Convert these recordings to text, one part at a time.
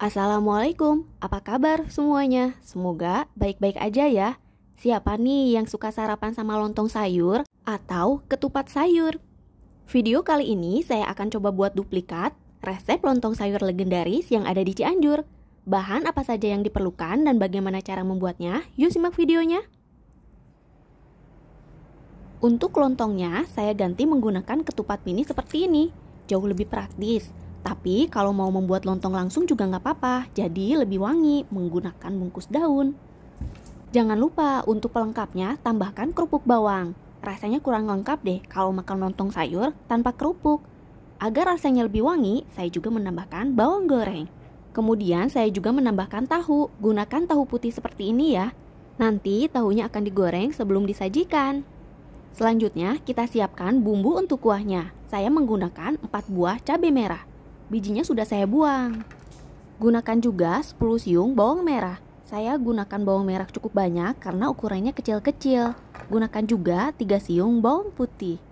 Assalamualaikum, apa kabar semuanya? Semoga baik-baik aja ya. Siapa nih yang suka sarapan sama lontong sayur atau ketupat sayur? Video kali ini saya akan coba buat duplikat resep lontong sayur legendaris yang ada di Cianjur. Bahan apa saja yang diperlukan dan bagaimana cara membuatnya? Yuk simak videonya. Untuk lontongnya, saya ganti menggunakan ketupat mini seperti ini. Jauh lebih praktis tapi kalau mau membuat lontong langsung juga nggak apa-apa, jadi lebih wangi menggunakan bungkus daun. Jangan lupa untuk pelengkapnya tambahkan kerupuk bawang. Rasanya kurang lengkap deh kalau makan lontong sayur tanpa kerupuk. Agar rasanya lebih wangi, saya juga menambahkan bawang goreng. Kemudian saya juga menambahkan tahu. Gunakan tahu putih seperti ini ya. Nanti tahunya akan digoreng sebelum disajikan. Selanjutnya, kita siapkan bumbu untuk kuahnya. Saya menggunakan 4 buah cabai merah bijinya sudah saya buang. Gunakan juga 10 siung bawang merah. Saya gunakan bawang merah cukup banyak karena ukurannya kecil-kecil. Gunakan juga 3 siung bawang putih.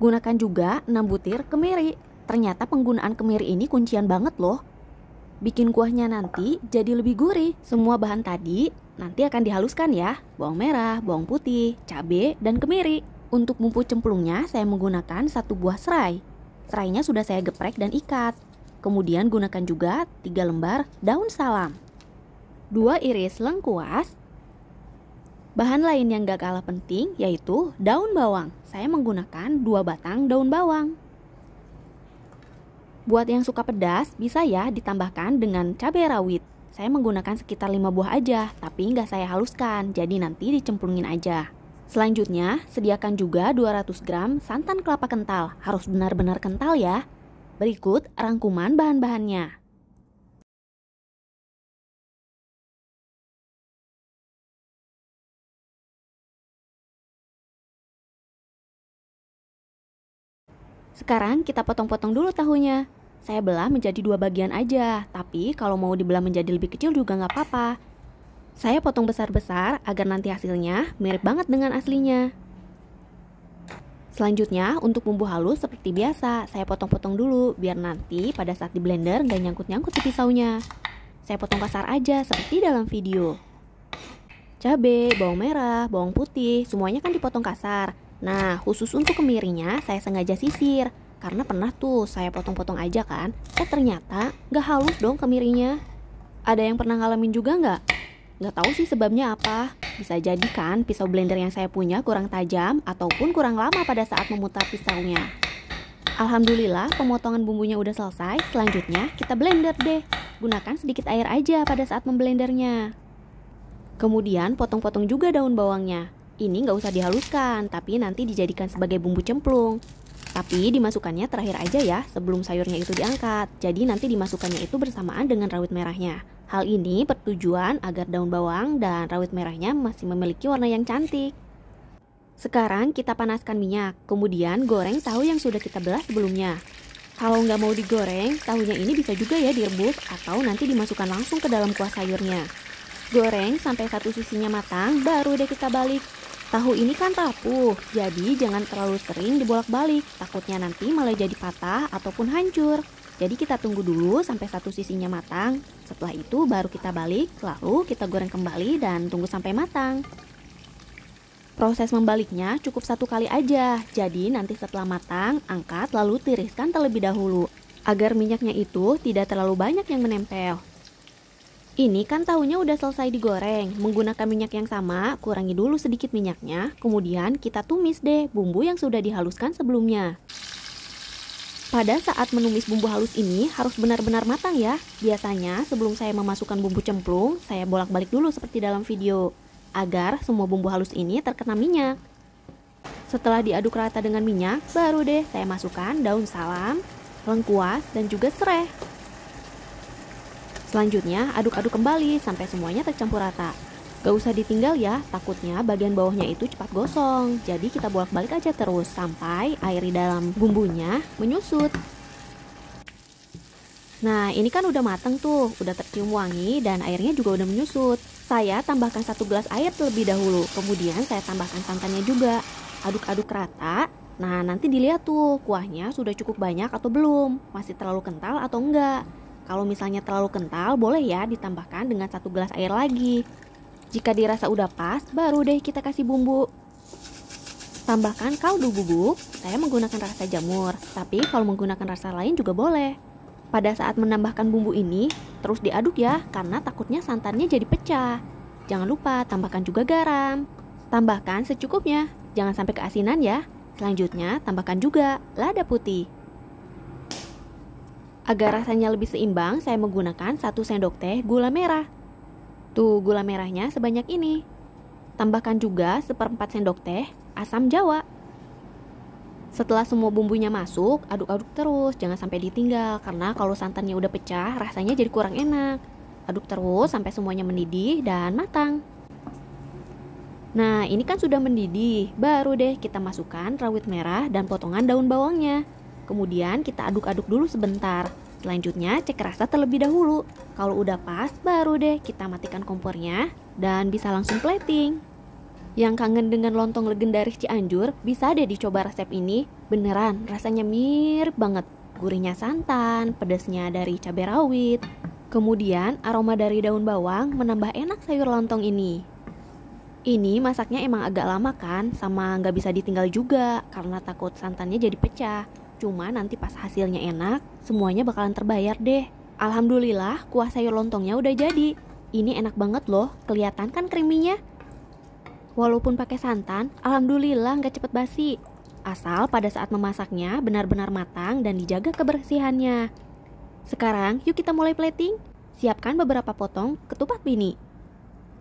Gunakan juga 6 butir kemiri. Ternyata penggunaan kemiri ini kuncian banget loh. Bikin kuahnya nanti jadi lebih gurih. Semua bahan tadi nanti akan dihaluskan ya. Bawang merah, bawang putih, cabai, dan kemiri. Untuk bumbu cemplungnya saya menggunakan satu buah serai Serainya sudah saya geprek dan ikat. Kemudian gunakan juga 3 lembar daun salam. dua iris lengkuas. Bahan lain yang gak kalah penting yaitu daun bawang. Saya menggunakan dua batang daun bawang. Buat yang suka pedas, bisa ya ditambahkan dengan cabai rawit. Saya menggunakan sekitar 5 buah aja, tapi nggak saya haluskan, jadi nanti dicemplungin aja. Selanjutnya, sediakan juga 200 gram santan kelapa kental, harus benar-benar kental ya. Berikut rangkuman bahan-bahannya. Sekarang kita potong-potong dulu tahunya. Saya belah menjadi dua bagian aja, tapi kalau mau dibelah menjadi lebih kecil juga nggak apa-apa. Saya potong besar-besar agar nanti hasilnya mirip banget dengan aslinya. Selanjutnya, untuk bumbu halus seperti biasa, saya potong-potong dulu biar nanti pada saat di blender nggak nyangkut-nyangkut di pisaunya. Saya potong kasar aja seperti dalam video. Cabe, bawang merah, bawang putih, semuanya kan dipotong kasar. Nah, khusus untuk kemirinya saya sengaja sisir karena pernah tuh saya potong-potong aja kan. Eh ternyata nggak halus dong kemirinya. Ada yang pernah ngalamin juga nggak? Nggak tahu sih sebabnya apa. Bisa jadi kan pisau blender yang saya punya kurang tajam ataupun kurang lama pada saat memutar pisaunya. Alhamdulillah pemotongan bumbunya udah selesai, selanjutnya kita blender deh. Gunakan sedikit air aja pada saat memblendernya. Kemudian potong-potong juga daun bawangnya. Ini nggak usah dihaluskan, tapi nanti dijadikan sebagai bumbu cemplung. Tapi dimasukkannya terakhir aja ya, sebelum sayurnya itu diangkat. Jadi nanti dimasukkannya itu bersamaan dengan rawit merahnya. Hal ini bertujuan agar daun bawang dan rawit merahnya masih memiliki warna yang cantik. Sekarang kita panaskan minyak, kemudian goreng tahu yang sudah kita belah sebelumnya. Kalau nggak mau digoreng, tahunya ini bisa juga ya direbus atau nanti dimasukkan langsung ke dalam kuah sayurnya. Goreng sampai satu sisinya matang, baru deh kita balik. Tahu ini kan rapuh, jadi jangan terlalu sering dibolak-balik, takutnya nanti malah jadi patah ataupun hancur. Jadi kita tunggu dulu sampai satu sisinya matang, setelah itu baru kita balik, lalu kita goreng kembali dan tunggu sampai matang. Proses membaliknya cukup satu kali aja, jadi nanti setelah matang, angkat lalu tiriskan terlebih dahulu, agar minyaknya itu tidak terlalu banyak yang menempel. Ini kan tahunya udah selesai digoreng. Menggunakan minyak yang sama, kurangi dulu sedikit minyaknya. Kemudian kita tumis deh bumbu yang sudah dihaluskan sebelumnya. Pada saat menumis bumbu halus ini harus benar-benar matang ya. Biasanya sebelum saya memasukkan bumbu cemplung, saya bolak-balik dulu seperti dalam video agar semua bumbu halus ini terkena minyak. Setelah diaduk rata dengan minyak, baru deh saya masukkan daun salam, lengkuas, dan juga serai. Selanjutnya, aduk-aduk kembali sampai semuanya tercampur rata. Gak usah ditinggal ya, takutnya bagian bawahnya itu cepat gosong. Jadi kita bolak-balik aja terus sampai air di dalam bumbunya menyusut. Nah, ini kan udah mateng tuh, udah tercium wangi dan airnya juga udah menyusut. Saya tambahkan satu gelas air terlebih dahulu, kemudian saya tambahkan santannya juga. Aduk-aduk rata. Nah, nanti dilihat tuh kuahnya sudah cukup banyak atau belum, masih terlalu kental atau enggak. Kalau misalnya terlalu kental, boleh ya ditambahkan dengan satu gelas air lagi. Jika dirasa udah pas, baru deh kita kasih bumbu. Tambahkan kaldu bubuk, saya menggunakan rasa jamur, tapi kalau menggunakan rasa lain juga boleh. Pada saat menambahkan bumbu ini, terus diaduk ya, karena takutnya santannya jadi pecah. Jangan lupa tambahkan juga garam. Tambahkan secukupnya, jangan sampai keasinan ya. Selanjutnya, tambahkan juga lada putih. Agar rasanya lebih seimbang, saya menggunakan 1 sendok teh gula merah. Tuh, gula merahnya sebanyak ini. Tambahkan juga seperempat sendok teh asam jawa. Setelah semua bumbunya masuk, aduk-aduk terus, jangan sampai ditinggal karena kalau santannya udah pecah, rasanya jadi kurang enak. Aduk terus sampai semuanya mendidih dan matang. Nah, ini kan sudah mendidih. Baru deh kita masukkan rawit merah dan potongan daun bawangnya. Kemudian kita aduk-aduk dulu sebentar. Selanjutnya cek rasa terlebih dahulu. Kalau udah pas baru deh kita matikan kompornya dan bisa langsung plating. Yang kangen dengan lontong legendaris Cianjur bisa deh dicoba resep ini. Beneran rasanya mirip banget. Gurihnya santan, pedasnya dari cabai rawit. Kemudian aroma dari daun bawang menambah enak sayur lontong ini. Ini masaknya emang agak lama kan, sama nggak bisa ditinggal juga karena takut santannya jadi pecah. Cuma nanti pas hasilnya enak, semuanya bakalan terbayar deh. Alhamdulillah, kuah sayur lontongnya udah jadi. Ini enak banget loh, kelihatan kan kriminya? Walaupun pakai santan, alhamdulillah nggak cepet basi. Asal pada saat memasaknya benar-benar matang dan dijaga kebersihannya. Sekarang, yuk kita mulai plating. Siapkan beberapa potong ketupat mini.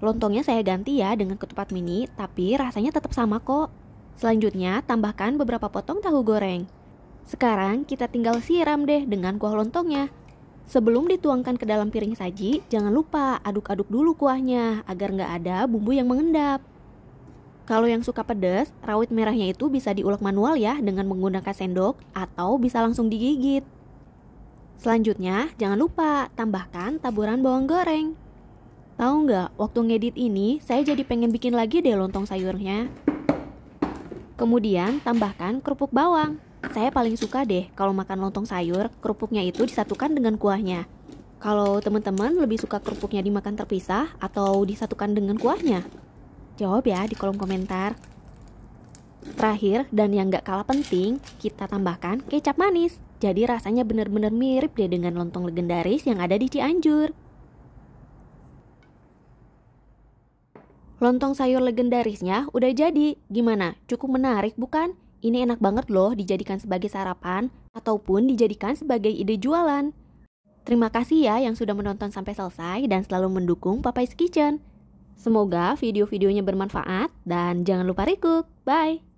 Lontongnya saya ganti ya dengan ketupat mini, tapi rasanya tetap sama kok. Selanjutnya, tambahkan beberapa potong tahu goreng. Sekarang kita tinggal siram deh dengan kuah lontongnya. Sebelum dituangkan ke dalam piring saji, jangan lupa aduk-aduk dulu kuahnya agar nggak ada bumbu yang mengendap. Kalau yang suka pedas, rawit merahnya itu bisa diulek manual ya dengan menggunakan sendok atau bisa langsung digigit. Selanjutnya, jangan lupa tambahkan taburan bawang goreng. Tahu nggak, waktu ngedit ini saya jadi pengen bikin lagi deh lontong sayurnya. Kemudian tambahkan kerupuk bawang. Saya paling suka deh kalau makan lontong sayur, kerupuknya itu disatukan dengan kuahnya. Kalau teman-teman lebih suka kerupuknya dimakan terpisah atau disatukan dengan kuahnya? Jawab ya di kolom komentar. Terakhir, dan yang gak kalah penting, kita tambahkan kecap manis. Jadi rasanya benar-benar mirip deh dengan lontong legendaris yang ada di Cianjur. Lontong sayur legendarisnya udah jadi. Gimana? Cukup menarik bukan? Ini enak banget loh dijadikan sebagai sarapan ataupun dijadikan sebagai ide jualan. Terima kasih ya yang sudah menonton sampai selesai dan selalu mendukung Papai's Kitchen. Semoga video-videonya bermanfaat dan jangan lupa recook. Bye!